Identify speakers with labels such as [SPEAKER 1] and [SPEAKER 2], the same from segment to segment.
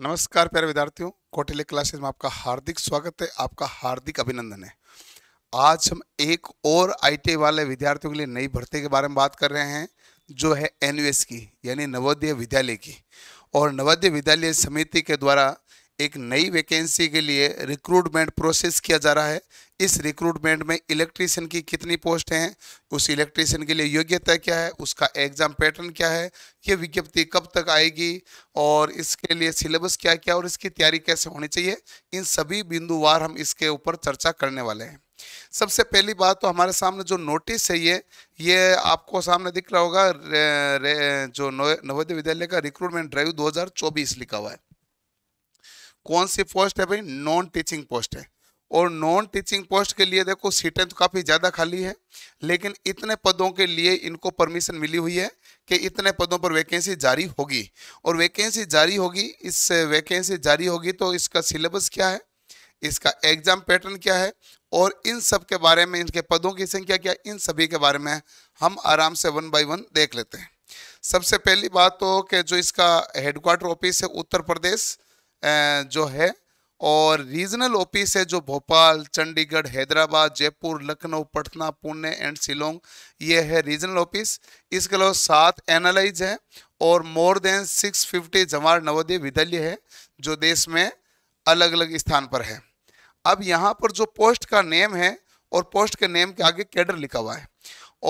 [SPEAKER 1] नमस्कार प्यारे विद्यार्थियों कोटिले क्लासेस में आपका हार्दिक स्वागत है आपका हार्दिक अभिनंदन है आज हम एक और आईटी वाले विद्यार्थियों के लिए नई भर्ती के बारे में बात कर रहे हैं जो है एनवीएस की यानी नवोदय विद्यालय की और नवोदय विद्यालय समिति के द्वारा एक नई वैकेंसी के लिए रिक्रूटमेंट प्रोसेस किया जा रहा है इस रिक्रूटमेंट में इलेक्ट्रीशियन की कितनी पोस्ट हैं उस इलेक्ट्रीशियन के लिए योग्यता क्या है उसका एग्ज़ाम पैटर्न क्या है ये विज्ञप्ति कब तक आएगी और इसके लिए सिलेबस क्या क्या और इसकी तैयारी कैसे होनी चाहिए इन सभी बिंदुवार हम इसके ऊपर चर्चा करने वाले हैं सबसे पहली बात तो हमारे सामने जो नोटिस है ये ये आपको सामने दिख रहा होगा रे, रे, जो नवोदय विद्यालय का रिक्रूटमेंट ड्राइव 2024 लिखा हुआ है कौन सी पोस्ट है भाई नॉन टीचिंग पोस्ट है और नॉन टीचिंग पोस्ट के लिए देखो सीटें तो काफ़ी ज़्यादा खाली है लेकिन इतने पदों के लिए इनको परमिशन मिली हुई है कि इतने पदों पर वैकेंसी जारी होगी और वैकेंसी जारी होगी इस वैकेंसी जारी होगी तो इसका सिलेबस क्या है इसका एग्जाम पैटर्न क्या है और इन सब के बारे में इनके पदों की संख्या क्या इन सभी के बारे में हम आराम से वन बाई वन देख लेते हैं सबसे पहली बात तो कि जो इसका हेडक्वार्टर ऑफिस है उत्तर प्रदेश जो है और रीजनल ऑफिस है जो भोपाल चंडीगढ़ हैदराबाद जयपुर लखनऊ पटना पुणे एंड शिलोंग ये है रीजनल ऑफिस इसके अलावा सात एनालाइज हैं और मोर देन 650 जवाहर नवोदय विद्यालय है जो देश में अलग अलग स्थान पर है अब यहाँ पर जो पोस्ट का नेम है और पोस्ट के नेम के आगे कैडर लिखा हुआ है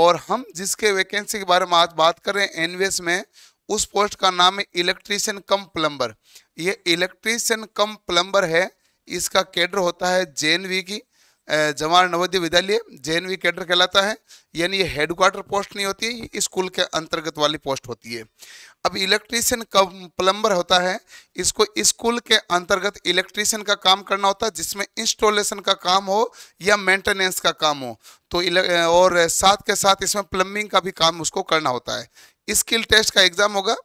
[SPEAKER 1] और हम जिसके वैकेंसी के बारे में आज बात कर रहे हैं एनवेस में उस पोस्ट का नाम है इलेक्ट्रीशियन कम प्लम्बर ये इलेक्ट्रीशियन कम प्लम्बर है इसका कैडर होता है जे की जवाहर नवोदय विद्यालय जे कैडर कहलाता है यानी ये हेडक्वार्टर पोस्ट नहीं होती है ये स्कूल के अंतर्गत वाली पोस्ट होती है अब इलेक्ट्रीशियन कम प्लम्बर होता है इसको स्कूल के अंतर्गत इलेक्ट्रीशियन का काम करना होता है जिसमें इंस्टॉलेशन का काम हो या मेंटेनेंस का काम हो तो और साथ के साथ इसमें प्लम्बिंग का भी काम उसको करना होता है स्किल टेस्ट का एग्जाम होगा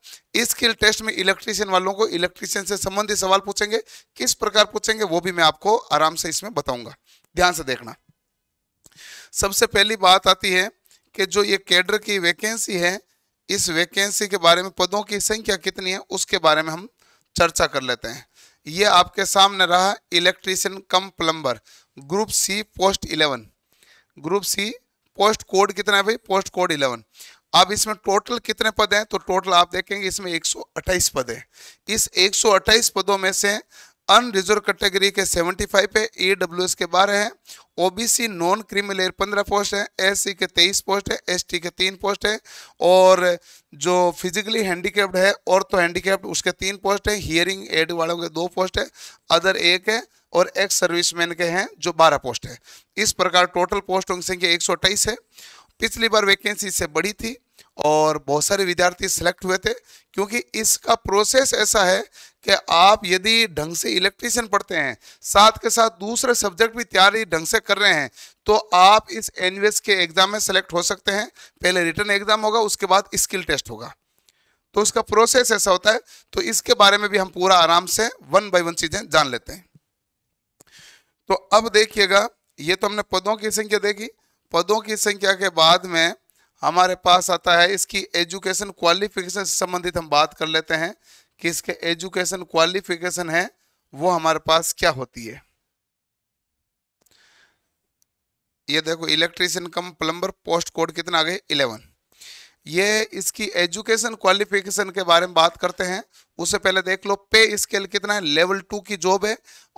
[SPEAKER 1] स्किल टेस्ट में इलेक्ट्रीशियन वालों को इलेक्ट्रीशियन से संबंधित सवाल पूछेंगे किस प्रकार पूछेंगे वो भी मैं आपको आराम से इसमें बताऊंगा ध्यान से देखना सबसे पहली बात आती है कि जो ये कैडर की वैकेंसी है इस वैकेंसी के बारे में पदों की संख्या कितनी है उसके बारे में हम चर्चा कर लेते हैं ये आपके सामने रहा electrician cum plumber group C post eleven group C post code कितना है भाई पोस्ट कोड इलेवन अब इसमें टोटल कितने पद हैं तो टोटल आप देखेंगे इसमें 128 पद हैं इस 128 पदों में से अनरिजर्व कैटेगरी के 75 पे एस के बारह हैं ओबीसी नॉन क्रीमी पंद्रह 15 पोस्ट है एससी के 23 पोस्ट है एसटी के तीन पोस्ट है और जो फिजिकली हैंडीकेप्ड है और तो हैंडीकेप्ड उसके तीन पोस्ट है हियरिंग एड वालों के दो पोस्ट है अदर एक है और एक्स सर्विसमैन के हैं जो 12 पोस्ट है इस प्रकार टोटल पोस्टों की संख्या एक है पिछली बार वैकेंसी इससे बड़ी थी और बहुत सारे विद्यार्थी सिलेक्ट हुए थे क्योंकि इसका प्रोसेस ऐसा है कि आप यदि ढंग से इलेक्ट्रीशियन पढ़ते हैं साथ के साथ दूसरे सब्जेक्ट भी तैयारी ढंग से कर रहे हैं तो आप इस एन के एग्ज़ाम में सेलेक्ट हो सकते हैं पहले रिटर्न एग्ज़ाम होगा उसके बाद स्किल टेस्ट होगा तो उसका प्रोसेस ऐसा होता है तो इसके बारे में भी हम पूरा आराम से वन बाई वन चीज़ें जान लेते हैं तो अब देखिएगा ये तो हमने पदों की संख्या देखी पदों की संख्या के बाद में हमारे पास आता है इसकी एजुकेशन क्वालिफिकेशन से संबंधित हम बात कर लेते हैं कि इसके एजुकेशन क्वालिफिकेशन है वो हमारे पास क्या होती है ये देखो electrician cum plumber post code कितना आ गए इलेवन ये इसकी एजुकेशन क्वालिफिकेशन के बारे में बात करते हैं उससे पहले देख लो पे स्केल कितना है लेवल टू की जॉब है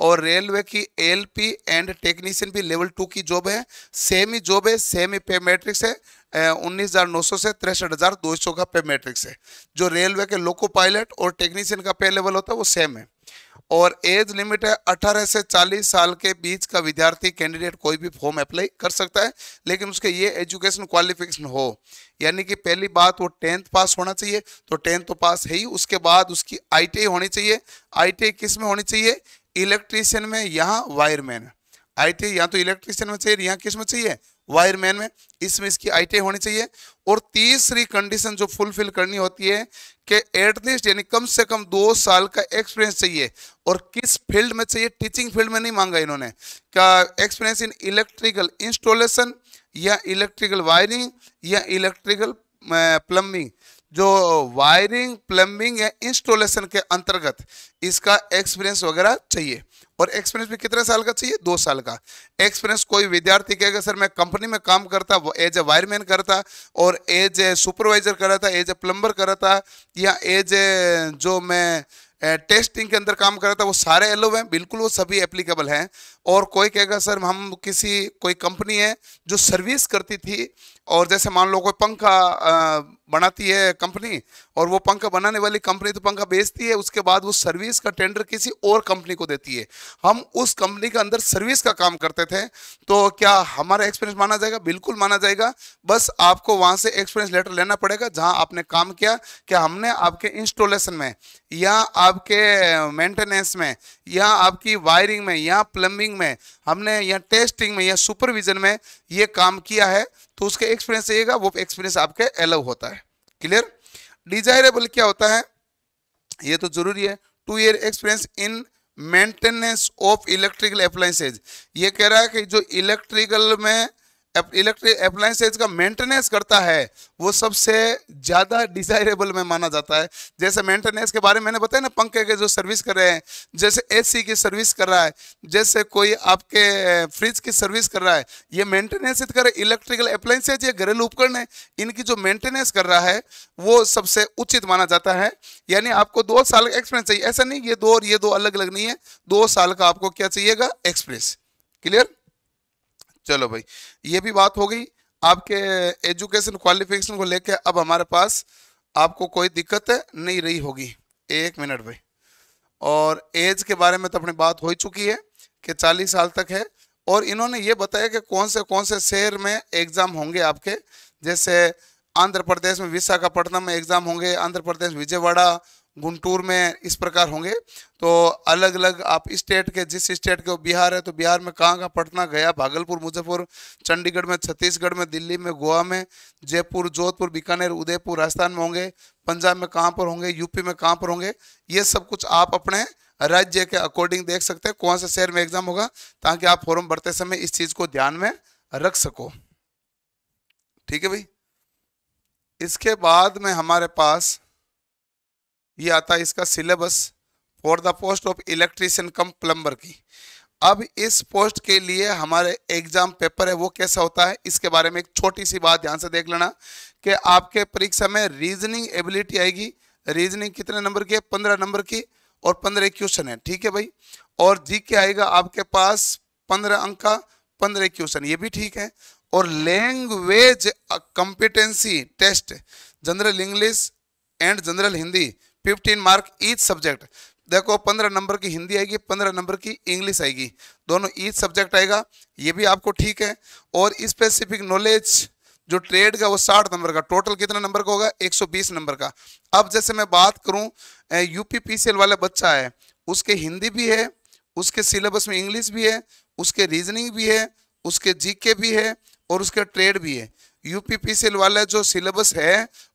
[SPEAKER 1] और रेलवे की एलपी एंड टेक्नीशियन भी लेवल टू की जॉब है सेम ही जॉब है सेम ही पे मैट्रिक्स है उन्नीस हजार नौ सौ से तिरसठ हजार दो सौ का पे मैट्रिक्स है जो रेलवे के लोको पायलट और टेक्नीशियन का पे लेवल होता है वो सेम है और एज लिमिट है 18 से 40 साल के बीच का विद्यार्थी कैंडिडेट कोई भी फॉर्म अप्लाई कर सकता है लेकिन उसके ये एजुकेशन क्वालिफिकेशन हो यानी कि पहली बात वो टेंथ पास होना चाहिए तो टेंथ तो पास है ही उसके बाद उसकी आईटीआई होनी चाहिए आईटीआई किस में होनी चाहिए इलेक्ट्रीशियन में यहाँ वायरमैन आई टी तो इलेक्ट्रीशियन में चाहिए यहाँ किस में चाहिए वायरमैन में इसमें इसकी आईटी होनी चाहिए और तीसरी कंडीशन जो फुलफिल करनी होती है कि एटलीस्ट यानी कम से कम दो साल का एक्सपीरियंस चाहिए और किस फील्ड में चाहिए टीचिंग फील्ड में नहीं मांगा इन्होंने क्या एक्सपीरियंस इन इलेक्ट्रिकल इंस्टॉलेशन या इलेक्ट्रिकल वायरिंग या इलेक्ट्रिकल प्लम्बिंग जो वायरिंग प्लम्बिंग है इंस्टॉलेशन के अंतर्गत इसका एक्सपीरियंस वगैरह चाहिए और एक्सपीरियंस भी कितने साल का चाहिए दो साल का एक्सपीरियंस कोई विद्यार्थी कहेगा सर मैं कंपनी में काम करता वो एज ए वायरमैन करता और एज ए सुपरवाइजर करा था एज ए प्लम्बर करा था या एज ए जो मैं टेस्टिंग के अंदर काम करा था वो सारे एलो हैं बिल्कुल वो सभी एप्लीकेबल हैं और कोई कहेगा सर हम किसी कोई कंपनी है जो सर्विस करती थी और जैसे मान लो कोई पंखा बनाती है कंपनी और वो पंखा बनाने वाली कंपनी तो पंखा बेचती है उसके बाद वो सर्विस का टेंडर किसी और कंपनी को देती है हम उस कंपनी के अंदर सर्विस का काम करते थे तो क्या हमारा एक्सपीरियंस माना जाएगा बिल्कुल माना जाएगा बस आपको वहाँ से एक्सपीरियंस लेटर लेना पड़ेगा जहाँ आपने काम किया क्या हमने आपके इंस्टॉलेशन में या आपके मेंटेनेंस में या आपकी वायरिंग में या प्लम्बिंग ट्रेनिंग में हमने या टेस्टिंग में या सुपरविजन में ये काम किया है तो उसके एक्सपीरियंस रहेगा वो एक्सपीरियंस आपके एलव होता है क्लियर डिजायरेबल क्या होता है ये तो जरूरी है two year experience in maintenance of electrical appliances ये कह रहा है कि जो इलेक्ट्रिकल में इलेक्ट्रिक अप्लाइंसेज का मेंटेनेंस करता है वो सबसे ज़्यादा डिजायरेबल में माना जाता है जैसे मेंटेनेंस के बारे में मैंने बताया ना पंखे के जो सर्विस कर रहे हैं जैसे एसी की सर्विस कर रहा है जैसे कोई आपके फ्रिज की सर्विस कर रहा है ये मेंटेनेंस तो कर इलेक्ट्रिकल अप्लाइंसेज ये घरेलू उपकरण है इनकी जो मेंटेनेंस कर रहा है वो सबसे उचित माना जाता है यानी आपको दो साल का एक्सपीरियंस चाहिए ऐसा नहीं ये दो और ये दो अलग अलग नहीं है दो साल का आपको क्या चाहिएगा एक्सपीरियंस क्लियर चलो भाई ये भी बात हो गई आपके एजुकेशन क्वालिफिकेशन को लेके अब हमारे पास आपको कोई दिक्कत नहीं रही होगी एक मिनट भाई और एज के बारे में तो अपनी बात हो चुकी है कि चालीस साल तक है और इन्होंने ये बताया कि कौन से कौन से शहर में एग्ज़ाम होंगे आपके जैसे आंध्र प्रदेश में विशाखापट्टनम में एग्ज़ाम होंगे आंध्र प्रदेश विजयवाड़ा गुंटूर में इस प्रकार होंगे तो अलग अलग आप स्टेट के जिस स्टेट के बिहार है तो बिहार में कहाँ कहाँ पटना गया भागलपुर मुजफ्फर चंडीगढ़ में छत्तीसगढ़ में दिल्ली में गोवा में जयपुर जोधपुर बीकानेर उदयपुर राजस्थान में होंगे पंजाब में कहाँ पर होंगे यूपी में कहाँ पर होंगे ये सब कुछ आप अपने राज्य के अकॉर्डिंग देख सकते हैं कौन से शहर में एग्जाम होगा ताकि आप फॉर्म भरते समय इस चीज़ को ध्यान में रख सको ठीक है भाई इसके बाद में हमारे पास ये आता है इसका syllabus for the post of electrician cum plumber की अब इस पोस्ट के लिए हमारे एग्जाम पेपर है वो कैसा होता है इसके बारे में एक छोटी सी बात ध्यान से देख लेना कि आपके परीक्षा में रीजनिंग एबिलिटी आएगी रीजनिंग कितने नंबर की है पंद्रह नंबर की और पंद्रह क्वेश्चन है ठीक है भाई और जी के आएगा आपके पास पंद्रह अंक का पंद्रह क्वेश्चन ये भी ठीक है और language competency test general English and general Hindi fifteen mark each subject देखो पंद्रह नंबर की हिंदी आएगी पंद्रह नंबर की इंग्लिश आएगी दोनों ईच सब्जेक्ट आएगा ये भी आपको ठीक है और स्पेसिफिक नॉलेज जो ट्रेड का वो साठ नंबर का टोटल कितना नंबर का होगा बीस नंबर का अब जैसे मैं बात करूँ यूपी एल वाला बच्चा है उसके हिंदी भी है उसके सिलेबस में इंग्लिश भी है उसके रीजनिंग भी है उसके जीके भी है और उसका ट्रेड भी है यूपीपीसीएल वाला जो सिलेबस है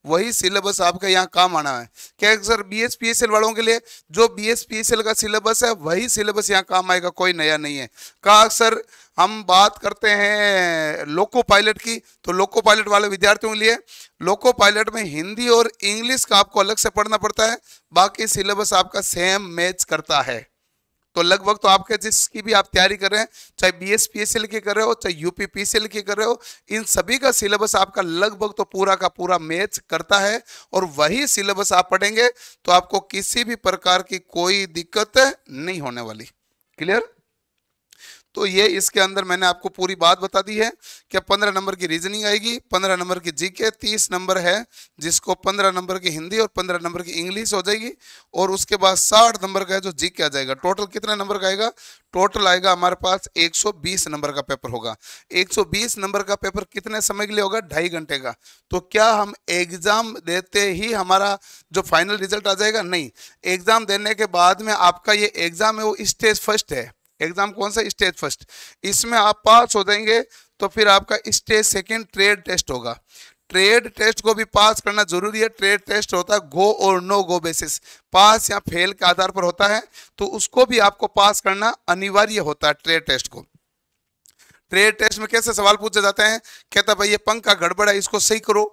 [SPEAKER 1] वही सिलेबस आपका यहाँ काम आना है क्या सर बीएसपीएसएल वालों के लिए जो बीएसपीएसएल का सिलेबस है वही सिलेबस यहाँ काम आएगा कोई नया नहीं है कहा सर हम बात करते हैं लोको पायलट की तो लोको पायलट वाले विद्यार्थियों के लिए लोको पायलट में हिंदी और इंग्लिश का आपको अलग से पढ़ना पड़ता है बाकी सिलेबस आपका सेम मैच करता है तो लगभग तो आपके जिसकी भी आप तैयारी कर रहे हैं चाहे B S P S L की कर रहे हो चाहे यूपीपीसी पी कर रहे हो इन सभी का सिलेबस आपका लगभग तो पूरा का पूरा मैच करता है और वही सिलेबस आप पढ़ेंगे तो आपको किसी भी प्रकार की कोई दिक्कत नहीं होने वाली क्लियर तो ये इसके अंदर मैंने आपको पूरी बात बता दी है कि पंद्रह नंबर की रीजनिंग आएगी पंद्रह नंबर की जीके तीस नंबर है जिसको पंद्रह नंबर की हिंदी और पंद्रह नंबर की इंग्लिश हो जाएगी और उसके बाद साठ नंबर का है जो जीके आ जाएगा टोटल कितना नंबर का आएगा टोटल आएगा हमारे पास एक नंबर का पेपर होगा एक नंबर का पेपर कितने समय के लिए होगा ढाई घंटे का तो क्या हम एग्जाम देते ही हमारा जो फाइनल रिजल्ट आ जाएगा नहीं एग्जाम देने के बाद में आपका ये एग्जाम है वो स्टेज फर्स्ट है एग्जाम कौन सा स्टेज फर्स्ट इसमें आप पास हो जाएंगे तो फिर आपका स्टेज सेकेंड ट्रेड टेस्ट होगा ट्रेड टेस्ट को भी पास करना जरूरी है ट्रेड टेस्ट होता है गो और नो गो बेसिस पास या फेल के आधार पर होता है तो उसको भी आपको पास करना अनिवार्य होता है ट्रेड टेस्ट को ट्रेड टेस्ट में कैसे सवाल पूछे जाते हैं कहता भाई ये पंख का गड़बड़ है इसको सही करो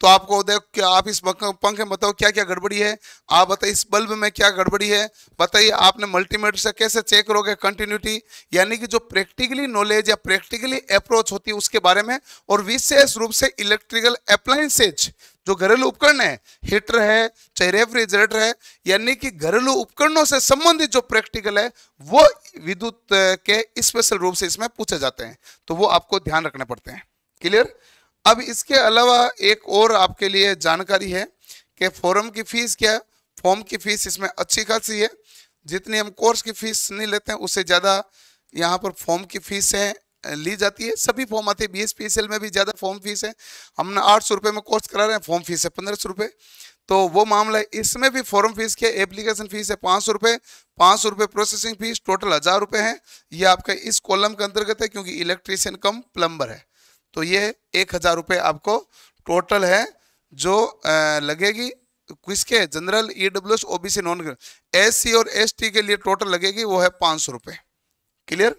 [SPEAKER 1] तो आपको देखो क्या आप इस पंख में बताओ क्या क्या गड़बड़ी है आप बताइए इस बल्ब में क्या गड़बड़ी है बताइए आपने मल्टीमीटर से कैसे चेक करोगे कंटिन्यूटी यानी कि जो प्रैक्टिकली नॉलेज या प्रैक्टिकली अप्रोच होती है उसके बारे में और विशेष रूप से इलेक्ट्रिकल अप्लायसेज जो घरेलू उपकरण है हीटर है चाहे रेफ्रिजरेटर है यानी कि घरेलू उपकरणों से संबंधित जो प्रैक्टिकल है वो विद्युत के स्पेशल रूप से इसमें पूछे जाते हैं तो वो आपको ध्यान रखने पड़ते हैं क्लियर अब इसके अलावा एक और आपके लिए जानकारी है कि फॉरम की फीस क्या है फॉर्म की फीस इसमें अच्छी खासी है जितनी हम कोर्स की फीस नहीं लेते हैं उससे ज़्यादा यहाँ पर फॉर्म की फीस है ली जाती है सभी फॉर्म आते हैं B S P S L में भी ज़्यादा फॉर्म फीस है हमने आठ सौ रुपये में कोर्स करा रहे हैं फॉर्म फीस है पंद्रह सौ रुपये तो वो मामला है इसमें भी फॉर्म फीस के एप्लीकेशन फीस है पाँच सौ रुपये पाँच सौ रुपये प्रोसेसिंग फीस टोटल हज़ार रुपये है ये आपका इस कॉलम के अंतर्गत है क्योंकि इलेक्ट्रीशियन कम प्लम्बर है तो ये एक हज़ार रुपये आपको टोटल है जो लगेगी किसके general E W S O B C non S C और एस टी के लिए टोटल लगेगी वो है पाँच सौ रुपये क्लियर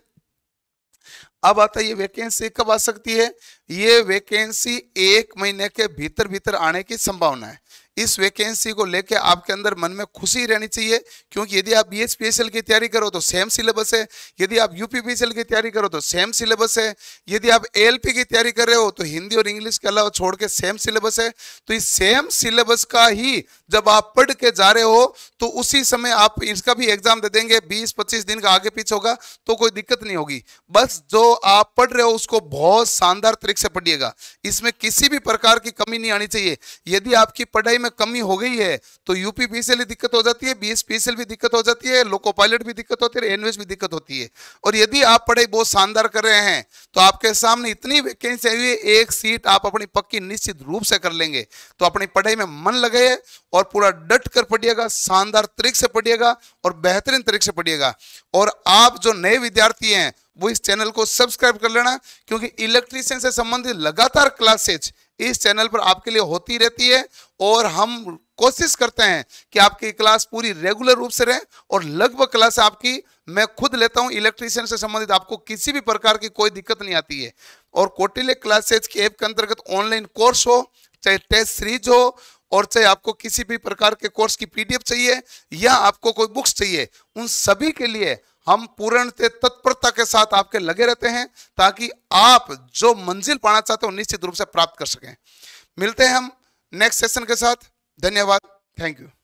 [SPEAKER 1] अब आता है ये वैकेंसी कब आ सकती है ये वैकेंसी एक महीने के भीतर भीतर आने की संभावना है इस वैकेंसी को लेके आपके अंदर मन में खुशी रहनी चाहिए क्योंकि यदि आप बी की तैयारी करो तो सेम सिलेबस है यदि आप यूपीपीएसएल की तैयारी करो तो सेम सिलेबस है यदि आप एल की तैयारी कर रहे हो तो हिंदी और इंग्लिश के अलावा छोड़ के सेम सिलेबस है तो इस सेम सिलेबस का ही जब आप पढ़ के जा रहे हो तो उसी समय आप इसका भी एग्जाम दे देंगे बीस पच्चीस दिन का आगे पीछे होगा तो कोई दिक्कत नहीं होगी बस जो आप पढ़ रहे हो उसको बहुत शानदार तरीके ठीक से पढ़िएगा इसमें किसी भी प्रकार की कमी नहीं आनी चाहिए यदि आपकी पढ़ाई में कमी हो गई है तो यूपी पी भी दिक्कत हो जाती है बी भी दिक्कत हो जाती है लोको पायलट भी दिक्कत होती है एनवेज भी दिक्कत होती है और यदि आप पढ़ाई बहुत शानदार कर रहे हैं तो आपके सामने इतनी वैकेंसी आई हुई एक सीट आप अपनी पक्की निश्चित रूप से कर लेंगे तो अपनी पढ़ाई में मन लगाइए और पूरा डट कर पढ़िएगा शानदार तरीके से पढ़िएगा और बेहतरीन तरीके से पढ़िएगा और आप जो नए विद्यार्थी हैं वो इस चैनल को सब्सक्राइब कर लेना क्योंकि इलेक्ट्रीशियन से संबंधित लगातार क्लासेज इस चैनल पर आपके लिए होती रहती है और हम कोशिश करते हैं कि आपकी क्लास पूरी रेगुलर रूप से रहे और लगभग क्लास आपकी मैं खुद लेता हूं इलेक्ट्रीशियन से संबंधित आपको किसी भी प्रकार की कोई दिक्कत नहीं आती है और कोटिले क्लासेज के ऐप के अंतर्गत ऑनलाइन कोर्स हो चाहे टेस्ट सीरीज हो और चाहे आपको किसी भी प्रकार के कोर्स की पीडीएफ चाहिए या आपको कोई बुक्स चाहिए उन सभी के लिए हम पूर्ण से तत्परता के साथ आपके लगे रहते हैं ताकि आप जो मंजिल पाना चाहते हो निश्चित रूप से प्राप्त कर सकें मिलते हैं हम नेक्स्ट सेशन के साथ धन्यवाद थैंक यू